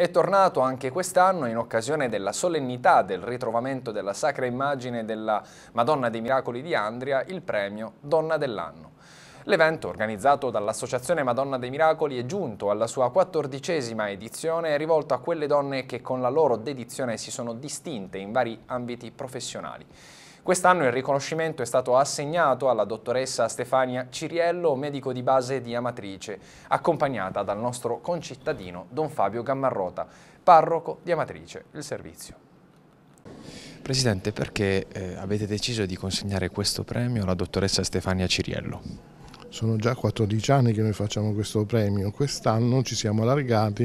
è tornato anche quest'anno in occasione della solennità del ritrovamento della sacra immagine della Madonna dei Miracoli di Andria il premio Donna dell'anno. L'evento, organizzato dall'Associazione Madonna dei Miracoli, è giunto alla sua quattordicesima edizione rivolto a quelle donne che con la loro dedizione si sono distinte in vari ambiti professionali. Quest'anno il riconoscimento è stato assegnato alla dottoressa Stefania Ciriello, medico di base di Amatrice, accompagnata dal nostro concittadino Don Fabio Gammarrota, parroco di Amatrice, il servizio. Presidente, perché eh, avete deciso di consegnare questo premio alla dottoressa Stefania Ciriello? sono già 14 anni che noi facciamo questo premio, quest'anno ci siamo allargati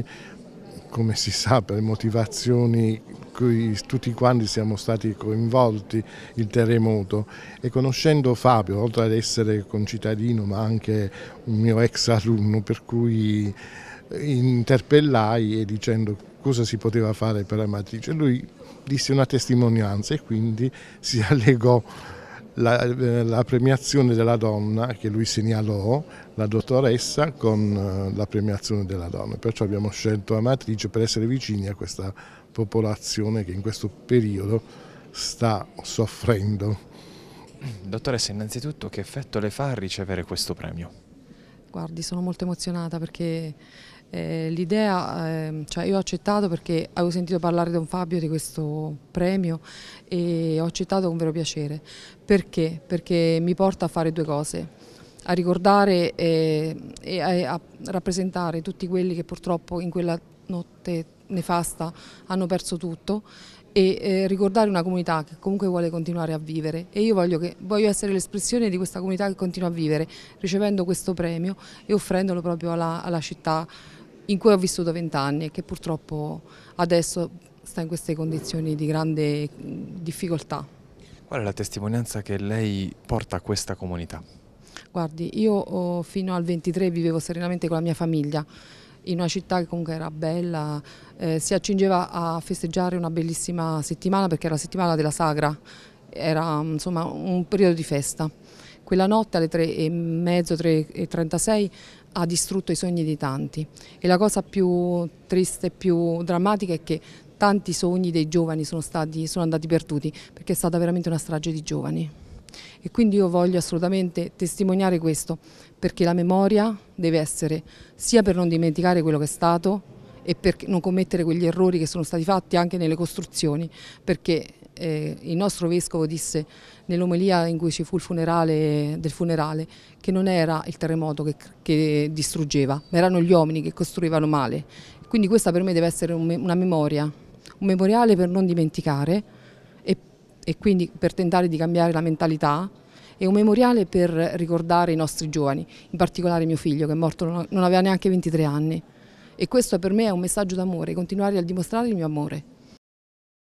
come si sa per motivazioni cui tutti quanti siamo stati coinvolti il terremoto e conoscendo Fabio, oltre ad essere concittadino ma anche un mio ex alunno per cui interpellai e dicendo cosa si poteva fare per la matrice lui disse una testimonianza e quindi si allegò la, eh, la, premiazione della donna che lui segnalò, la dottoressa, con eh, la premiazione della donna. Perciò abbiamo scelto Amatrice per essere vicini a questa popolazione che in questo periodo sta soffrendo. Dottoressa, innanzitutto che effetto le fa ricevere questo premio? Guardi, sono molto emozionata perché eh, L'idea, eh, cioè io ho accettato perché avevo sentito parlare Don Fabio di questo premio e ho accettato con vero piacere. Perché? Perché mi porta a fare due cose, a ricordare e, e a, a rappresentare tutti quelli che purtroppo in quella notte nefasta hanno perso tutto e eh, ricordare una comunità che comunque vuole continuare a vivere e io voglio, che, voglio essere l'espressione di questa comunità che continua a vivere ricevendo questo premio e offrendolo proprio alla, alla città in cui ho vissuto vent'anni e che purtroppo adesso sta in queste condizioni di grande difficoltà. Qual è la testimonianza che lei porta a questa comunità? Guardi, io oh, fino al 23 vivevo serenamente con la mia famiglia in una città che comunque era bella, eh, si accingeva a festeggiare una bellissima settimana perché era la settimana della sagra, era insomma un periodo di festa. Quella notte alle 3.30, 3.36 ha distrutto i sogni di tanti e la cosa più triste e più drammatica è che tanti sogni dei giovani sono, stati, sono andati perduti perché è stata veramente una strage di giovani e quindi io voglio assolutamente testimoniare questo perché la memoria deve essere sia per non dimenticare quello che è stato e per non commettere quegli errori che sono stati fatti anche nelle costruzioni perché eh, il nostro vescovo disse nell'omelia in cui ci fu il funerale del funerale che non era il terremoto che, che distruggeva, ma erano gli uomini che costruivano male. Quindi questa per me deve essere un, una memoria, un memoriale per non dimenticare e, e quindi per tentare di cambiare la mentalità e un memoriale per ricordare i nostri giovani, in particolare mio figlio che è morto non aveva neanche 23 anni e questo per me è un messaggio d'amore, continuare a dimostrare il mio amore.